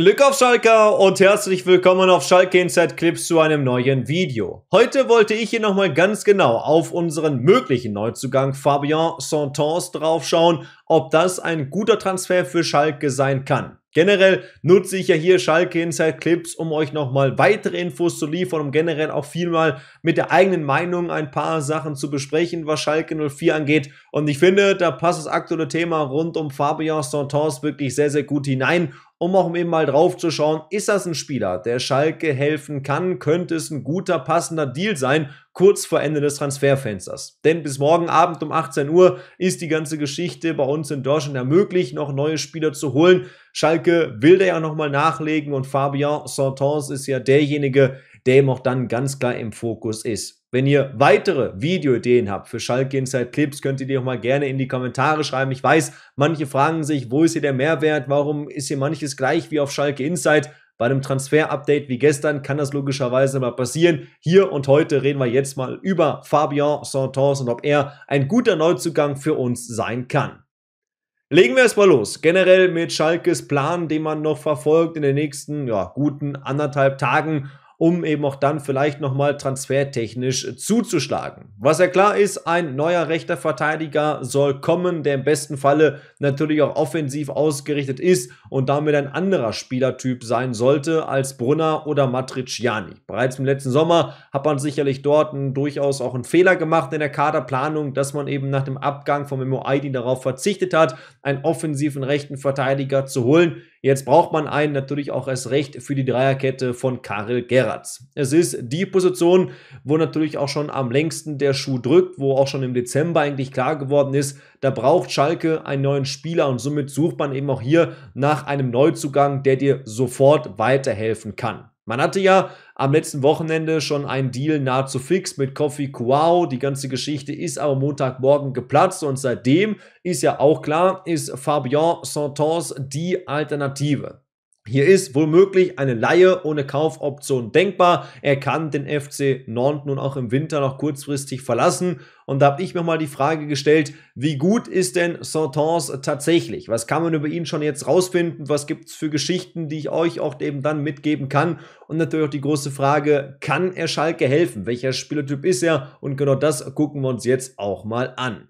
Glück auf Schalke und herzlich willkommen auf Schalke Inside Clips zu einem neuen Video. Heute wollte ich hier nochmal ganz genau auf unseren möglichen Neuzugang Fabian Santons draufschauen, ob das ein guter Transfer für Schalke sein kann. Generell nutze ich ja hier Schalke Inside Clips, um euch nochmal weitere Infos zu liefern, um generell auch vielmal mit der eigenen Meinung ein paar Sachen zu besprechen, was Schalke 04 angeht. Und ich finde, da passt das aktuelle Thema rund um Fabian Santos wirklich sehr, sehr gut hinein um auch eben mal drauf zu schauen, ist das ein Spieler, der Schalke helfen kann, könnte es ein guter, passender Deal sein, kurz vor Ende des Transferfensters. Denn bis morgen Abend um 18 Uhr ist die ganze Geschichte bei uns in Deutschland ermöglicht, noch neue Spieler zu holen. Schalke will da ja nochmal nachlegen und Fabian Santos ist ja derjenige, der eben auch dann ganz klar im Fokus ist. Wenn ihr weitere Videoideen habt für Schalke Inside Clips, könnt ihr die auch mal gerne in die Kommentare schreiben. Ich weiß, manche fragen sich, wo ist hier der Mehrwert? Warum ist hier manches gleich wie auf Schalke Inside? Bei einem Transfer-Update wie gestern kann das logischerweise mal passieren. Hier und heute reden wir jetzt mal über Fabian Santos und ob er ein guter Neuzugang für uns sein kann. Legen wir erstmal los. Generell mit Schalkes Plan, den man noch verfolgt in den nächsten ja, guten anderthalb Tagen um eben auch dann vielleicht nochmal transfertechnisch zuzuschlagen. Was ja klar ist, ein neuer rechter Verteidiger soll kommen, der im besten Falle natürlich auch offensiv ausgerichtet ist und damit ein anderer Spielertyp sein sollte als Brunner oder Matriciani. Bereits im letzten Sommer hat man sicherlich dort einen, durchaus auch einen Fehler gemacht in der Kaderplanung, dass man eben nach dem Abgang von Memo Aydin darauf verzichtet hat, einen offensiven rechten Verteidiger zu holen. Jetzt braucht man einen natürlich auch erst Recht für die Dreierkette von Karel Gerrards. Es ist die Position, wo natürlich auch schon am längsten der Schuh drückt, wo auch schon im Dezember eigentlich klar geworden ist, da braucht Schalke einen neuen Spieler und somit sucht man eben auch hier nach einem Neuzugang, der dir sofort weiterhelfen kann. Man hatte ja am letzten Wochenende schon ein Deal nahezu fix mit Kofi Kuao. Die ganze Geschichte ist aber Montagmorgen geplatzt und seitdem ist ja auch klar, ist Fabian Santos die Alternative. Hier ist womöglich eine Laie ohne Kaufoption denkbar. Er kann den FC Nantes nun auch im Winter noch kurzfristig verlassen. Und da habe ich mir mal die Frage gestellt, wie gut ist denn Santons tatsächlich? Was kann man über ihn schon jetzt rausfinden? Was gibt es für Geschichten, die ich euch auch eben dann mitgeben kann? Und natürlich auch die große Frage, kann er Schalke helfen? Welcher Spielertyp ist er? Und genau das gucken wir uns jetzt auch mal an.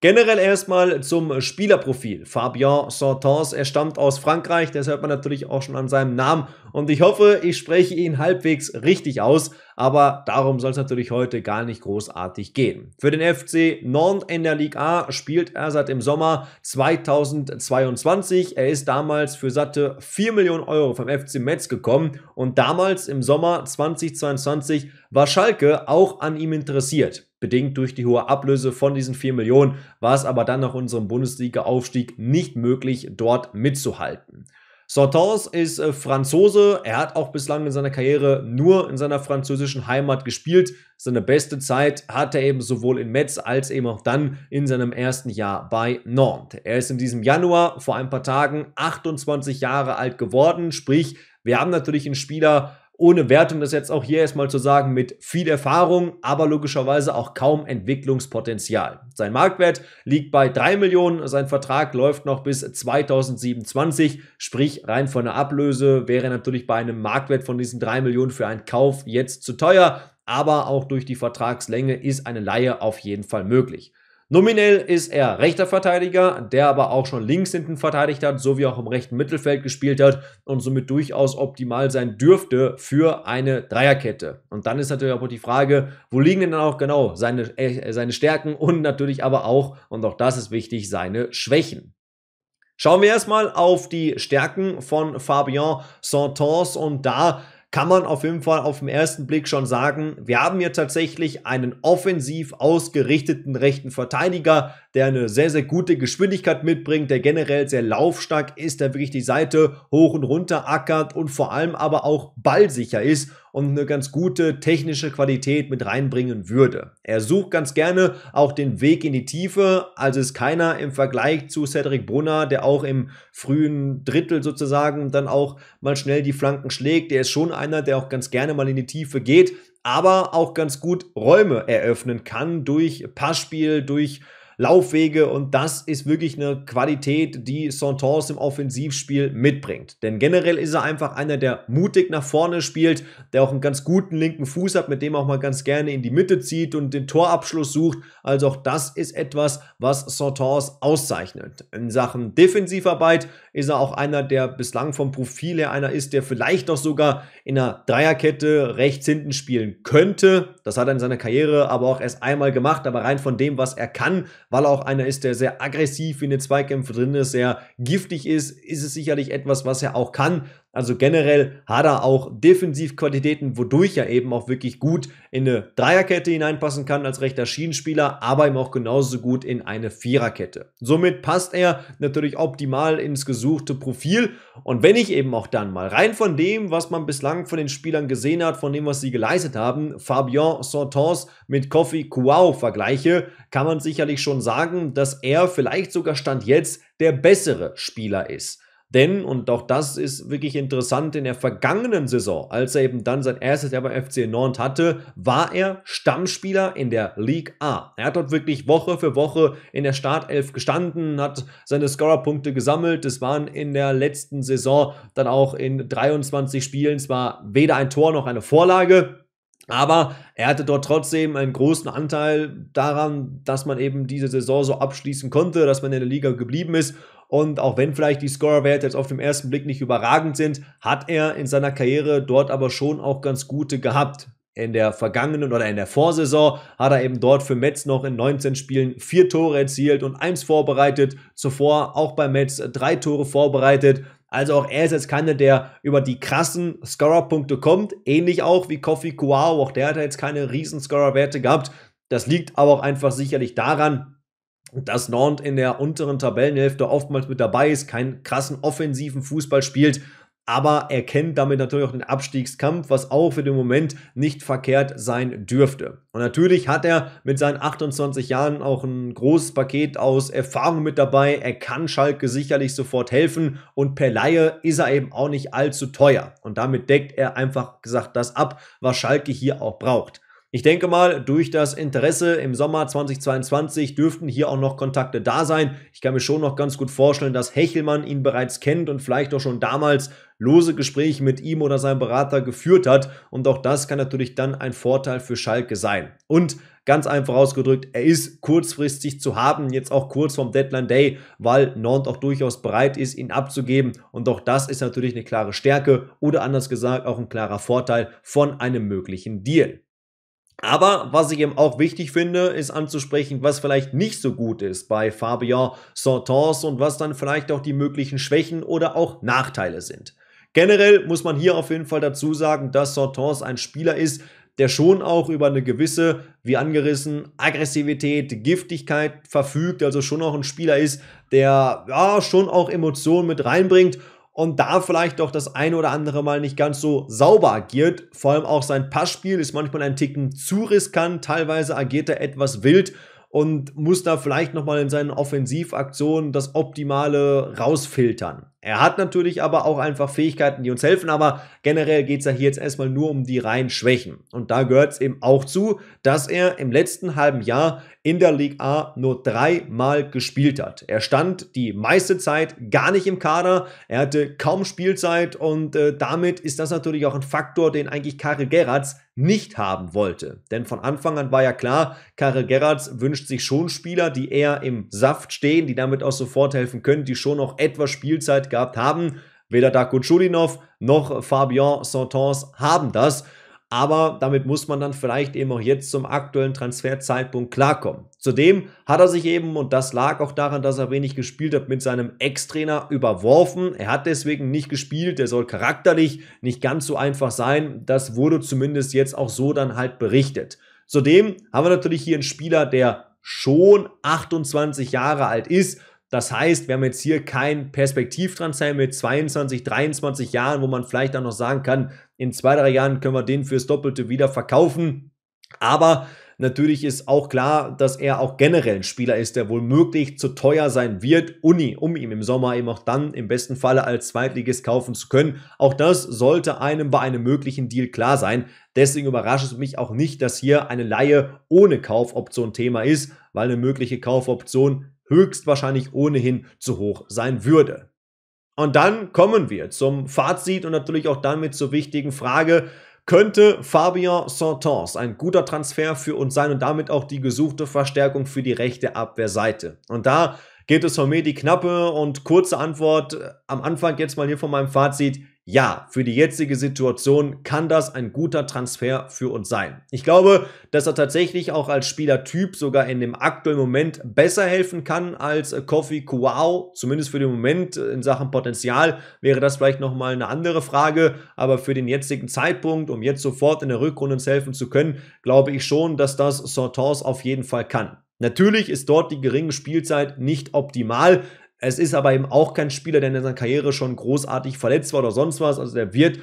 Generell erstmal zum Spielerprofil. Fabien Santans, er stammt aus Frankreich, das hört man natürlich auch schon an seinem Namen. Und ich hoffe, ich spreche ihn halbwegs richtig aus, aber darum soll es natürlich heute gar nicht großartig gehen. Für den FC Nord in der Liga A spielt er seit dem Sommer 2022. Er ist damals für satte 4 Millionen Euro vom FC Metz gekommen und damals im Sommer 2022 war Schalke auch an ihm interessiert. Bedingt durch die hohe Ablöse von diesen 4 Millionen war es aber dann nach unserem Bundesliga-Aufstieg nicht möglich, dort mitzuhalten. Sortens ist äh, Franzose. Er hat auch bislang in seiner Karriere nur in seiner französischen Heimat gespielt. Seine beste Zeit hat er eben sowohl in Metz als eben auch dann in seinem ersten Jahr bei Nantes. Er ist in diesem Januar vor ein paar Tagen 28 Jahre alt geworden. Sprich, wir haben natürlich einen Spieler, ohne Wertung das jetzt auch hier erstmal zu sagen, mit viel Erfahrung, aber logischerweise auch kaum Entwicklungspotenzial. Sein Marktwert liegt bei 3 Millionen, sein Vertrag läuft noch bis 2027, sprich rein von der Ablöse wäre natürlich bei einem Marktwert von diesen 3 Millionen für einen Kauf jetzt zu teuer, aber auch durch die Vertragslänge ist eine Laie auf jeden Fall möglich. Nominell ist er rechter Verteidiger, der aber auch schon links hinten verteidigt hat, sowie auch im rechten Mittelfeld gespielt hat und somit durchaus optimal sein dürfte für eine Dreierkette. Und dann ist natürlich auch die Frage, wo liegen denn dann auch genau seine, äh, seine Stärken und natürlich aber auch, und auch das ist wichtig, seine Schwächen. Schauen wir erstmal auf die Stärken von Fabian Santons und da kann man auf jeden Fall auf den ersten Blick schon sagen, wir haben hier tatsächlich einen offensiv ausgerichteten rechten Verteidiger, der eine sehr, sehr gute Geschwindigkeit mitbringt, der generell sehr laufstark ist, der wirklich die Seite hoch und runter ackert und vor allem aber auch ballsicher ist und eine ganz gute technische Qualität mit reinbringen würde. Er sucht ganz gerne auch den Weg in die Tiefe, also ist keiner im Vergleich zu Cedric Brunner, der auch im frühen Drittel sozusagen dann auch mal schnell die Flanken schlägt. Der ist schon einer, der auch ganz gerne mal in die Tiefe geht, aber auch ganz gut Räume eröffnen kann durch Passspiel, durch Laufwege und das ist wirklich eine Qualität, die Santos im Offensivspiel mitbringt. Denn generell ist er einfach einer, der mutig nach vorne spielt, der auch einen ganz guten linken Fuß hat, mit dem er auch mal ganz gerne in die Mitte zieht und den Torabschluss sucht. Also auch das ist etwas, was Santos auszeichnet. In Sachen Defensivarbeit ist er auch einer, der bislang vom Profil her einer ist, der vielleicht noch sogar in einer Dreierkette rechts hinten spielen könnte. Das hat er in seiner Karriere aber auch erst einmal gemacht, aber rein von dem, was er kann, weil er auch einer ist, der sehr aggressiv in den Zweikämpfen drin ist, sehr giftig ist, ist es sicherlich etwas, was er auch kann. Also generell hat er auch Defensivqualitäten, wodurch er eben auch wirklich gut in eine Dreierkette hineinpassen kann als rechter Schienenspieler, aber eben auch genauso gut in eine Viererkette. Somit passt er natürlich optimal ins gesuchte Profil. Und wenn ich eben auch dann mal rein von dem, was man bislang von den Spielern gesehen hat, von dem, was sie geleistet haben, Fabien Santons mit Kofi Kuau vergleiche, kann man sicherlich schon sagen, dass er vielleicht sogar Stand jetzt der bessere Spieler ist. Denn, und auch das ist wirklich interessant, in der vergangenen Saison, als er eben dann sein erstes Jahr beim FC Nantes hatte, war er Stammspieler in der Ligue A. Er hat dort wirklich Woche für Woche in der Startelf gestanden, hat seine Scorerpunkte gesammelt. Es waren in der letzten Saison dann auch in 23 Spielen zwar weder ein Tor noch eine Vorlage. Aber er hatte dort trotzdem einen großen Anteil daran, dass man eben diese Saison so abschließen konnte, dass man in der Liga geblieben ist. Und auch wenn vielleicht die Scorerwerte jetzt auf den ersten Blick nicht überragend sind, hat er in seiner Karriere dort aber schon auch ganz gute gehabt. In der vergangenen oder in der Vorsaison hat er eben dort für Metz noch in 19 Spielen vier Tore erzielt und eins vorbereitet. Zuvor auch bei Metz drei Tore vorbereitet. Also auch er ist jetzt keiner, der über die krassen Scorer-Punkte kommt. Ähnlich auch wie Kofi Kuao. Auch der hat jetzt keine riesen Scorer-Werte gehabt. Das liegt aber auch einfach sicherlich daran, dass Nantes in der unteren Tabellenhälfte oftmals mit dabei ist, keinen krassen offensiven Fußball spielt, aber er kennt damit natürlich auch den Abstiegskampf, was auch für den Moment nicht verkehrt sein dürfte. Und natürlich hat er mit seinen 28 Jahren auch ein großes Paket aus Erfahrung mit dabei. Er kann Schalke sicherlich sofort helfen und per Laie ist er eben auch nicht allzu teuer. Und damit deckt er einfach gesagt das ab, was Schalke hier auch braucht. Ich denke mal, durch das Interesse im Sommer 2022 dürften hier auch noch Kontakte da sein. Ich kann mir schon noch ganz gut vorstellen, dass Hechelmann ihn bereits kennt und vielleicht auch schon damals lose Gespräche mit ihm oder seinem Berater geführt hat. Und auch das kann natürlich dann ein Vorteil für Schalke sein. Und ganz einfach ausgedrückt, er ist kurzfristig zu haben, jetzt auch kurz vorm Deadline Day, weil Nord auch durchaus bereit ist, ihn abzugeben. Und auch das ist natürlich eine klare Stärke oder anders gesagt auch ein klarer Vorteil von einem möglichen Deal. Aber was ich eben auch wichtig finde, ist anzusprechen, was vielleicht nicht so gut ist bei Fabian Santons und was dann vielleicht auch die möglichen Schwächen oder auch Nachteile sind. Generell muss man hier auf jeden Fall dazu sagen, dass Santons ein Spieler ist, der schon auch über eine gewisse, wie angerissen, Aggressivität, Giftigkeit verfügt, also schon auch ein Spieler ist, der ja schon auch Emotionen mit reinbringt und da vielleicht doch das eine oder andere Mal nicht ganz so sauber agiert. Vor allem auch sein Passspiel ist manchmal ein Ticken zu riskant, teilweise agiert er etwas wild und muss da vielleicht nochmal in seinen Offensivaktionen das Optimale rausfiltern. Er hat natürlich aber auch einfach Fähigkeiten, die uns helfen, aber generell geht es ja hier jetzt erstmal nur um die reinen Schwächen. Und da gehört es eben auch zu, dass er im letzten halben Jahr in der Liga A nur dreimal gespielt hat. Er stand die meiste Zeit gar nicht im Kader, er hatte kaum Spielzeit und äh, damit ist das natürlich auch ein Faktor, den eigentlich Karel Gerrards nicht haben wollte. Denn von Anfang an war ja klar, Karel Gerrards wünscht sich schon Spieler, die eher im Saft stehen, die damit auch sofort helfen können, die schon noch etwas Spielzeit gehabt haben. Weder Darko Chulinov noch Fabian Santos haben das. Aber damit muss man dann vielleicht eben auch jetzt zum aktuellen Transferzeitpunkt klarkommen. Zudem hat er sich eben, und das lag auch daran, dass er wenig gespielt hat, mit seinem Ex-Trainer überworfen. Er hat deswegen nicht gespielt. Er soll charakterlich nicht ganz so einfach sein. Das wurde zumindest jetzt auch so dann halt berichtet. Zudem haben wir natürlich hier einen Spieler, der schon 28 Jahre alt ist, das heißt, wir haben jetzt hier kein Perspektivtransfer mit 22, 23 Jahren, wo man vielleicht dann noch sagen kann, in zwei, drei Jahren können wir den fürs Doppelte wieder verkaufen. Aber natürlich ist auch klar, dass er auch generell ein Spieler ist, der wohl möglich zu teuer sein wird, Uni, um ihm im Sommer eben auch dann im besten Falle als Zweitligist kaufen zu können. Auch das sollte einem bei einem möglichen Deal klar sein. Deswegen überrascht es mich auch nicht, dass hier eine Laie ohne Kaufoption Thema ist, weil eine mögliche Kaufoption höchstwahrscheinlich ohnehin zu hoch sein würde. Und dann kommen wir zum Fazit und natürlich auch damit zur wichtigen Frage, könnte Fabian Santos ein guter Transfer für uns sein und damit auch die gesuchte Verstärkung für die rechte Abwehrseite. Und da geht es von mir die knappe und kurze Antwort äh, am Anfang jetzt mal hier von meinem Fazit, ja, für die jetzige Situation kann das ein guter Transfer für uns sein. Ich glaube, dass er tatsächlich auch als Spielertyp sogar in dem aktuellen Moment besser helfen kann als äh, Kofi Kuao. Zumindest für den Moment äh, in Sachen Potenzial wäre das vielleicht nochmal eine andere Frage. Aber für den jetzigen Zeitpunkt, um jetzt sofort in der Rückrunde uns helfen zu können, glaube ich schon, dass das Sortons auf jeden Fall kann. Natürlich ist dort die geringe Spielzeit nicht optimal. Es ist aber eben auch kein Spieler, der in seiner Karriere schon großartig verletzt war oder sonst was. Also der wird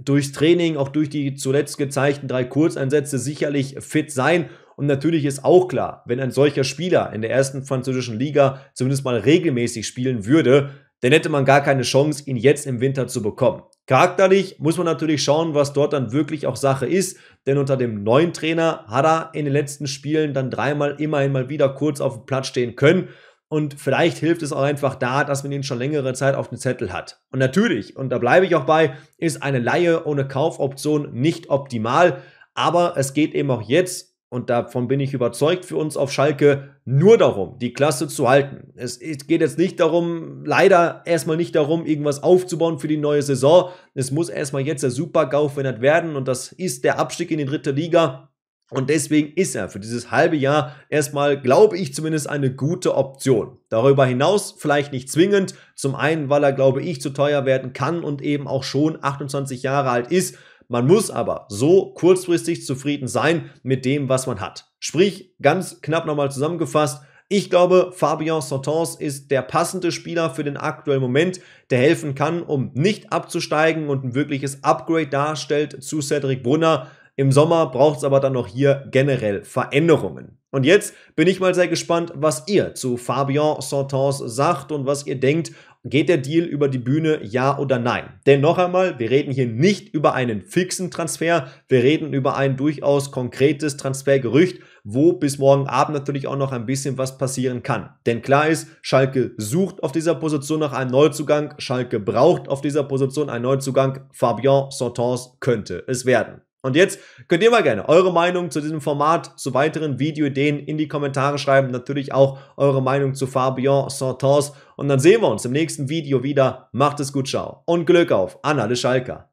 durchs Training, auch durch die zuletzt gezeigten drei Kurzeinsätze sicherlich fit sein. Und natürlich ist auch klar, wenn ein solcher Spieler in der ersten französischen Liga zumindest mal regelmäßig spielen würde, dann hätte man gar keine Chance, ihn jetzt im Winter zu bekommen. Charakterlich muss man natürlich schauen, was dort dann wirklich auch Sache ist, denn unter dem neuen Trainer hat er in den letzten Spielen dann dreimal immerhin mal wieder kurz auf dem Platz stehen können. Und vielleicht hilft es auch einfach da, dass man ihn schon längere Zeit auf dem Zettel hat. Und natürlich, und da bleibe ich auch bei, ist eine Laie ohne Kaufoption nicht optimal. Aber es geht eben auch jetzt, und davon bin ich überzeugt für uns auf Schalke, nur darum, die Klasse zu halten. Es geht jetzt nicht darum, leider erstmal nicht darum, irgendwas aufzubauen für die neue Saison. Es muss erstmal jetzt der Super-GAU verhindert werden und das ist der Abstieg in die dritte Liga. Und deswegen ist er für dieses halbe Jahr erstmal, glaube ich, zumindest eine gute Option. Darüber hinaus vielleicht nicht zwingend. Zum einen, weil er, glaube ich, zu teuer werden kann und eben auch schon 28 Jahre alt ist. Man muss aber so kurzfristig zufrieden sein mit dem, was man hat. Sprich, ganz knapp nochmal zusammengefasst, ich glaube, Fabian Santons ist der passende Spieler für den aktuellen Moment, der helfen kann, um nicht abzusteigen und ein wirkliches Upgrade darstellt zu Cedric Brunner. Im Sommer braucht es aber dann noch hier generell Veränderungen. Und jetzt bin ich mal sehr gespannt, was ihr zu Fabian Santos sagt und was ihr denkt. Geht der Deal über die Bühne, ja oder nein? Denn noch einmal, wir reden hier nicht über einen fixen Transfer, wir reden über ein durchaus konkretes Transfergerücht, wo bis morgen Abend natürlich auch noch ein bisschen was passieren kann. Denn klar ist, Schalke sucht auf dieser Position nach einem Neuzugang, Schalke braucht auf dieser Position einen Neuzugang, Fabian Santans könnte es werden. Und jetzt könnt ihr mal gerne eure Meinung zu diesem Format, zu weiteren Videoideen in die Kommentare schreiben. Natürlich auch eure Meinung zu Fabian Santos. Und dann sehen wir uns im nächsten Video wieder. Macht es gut, ciao. Und Glück auf, Anna de Schalker.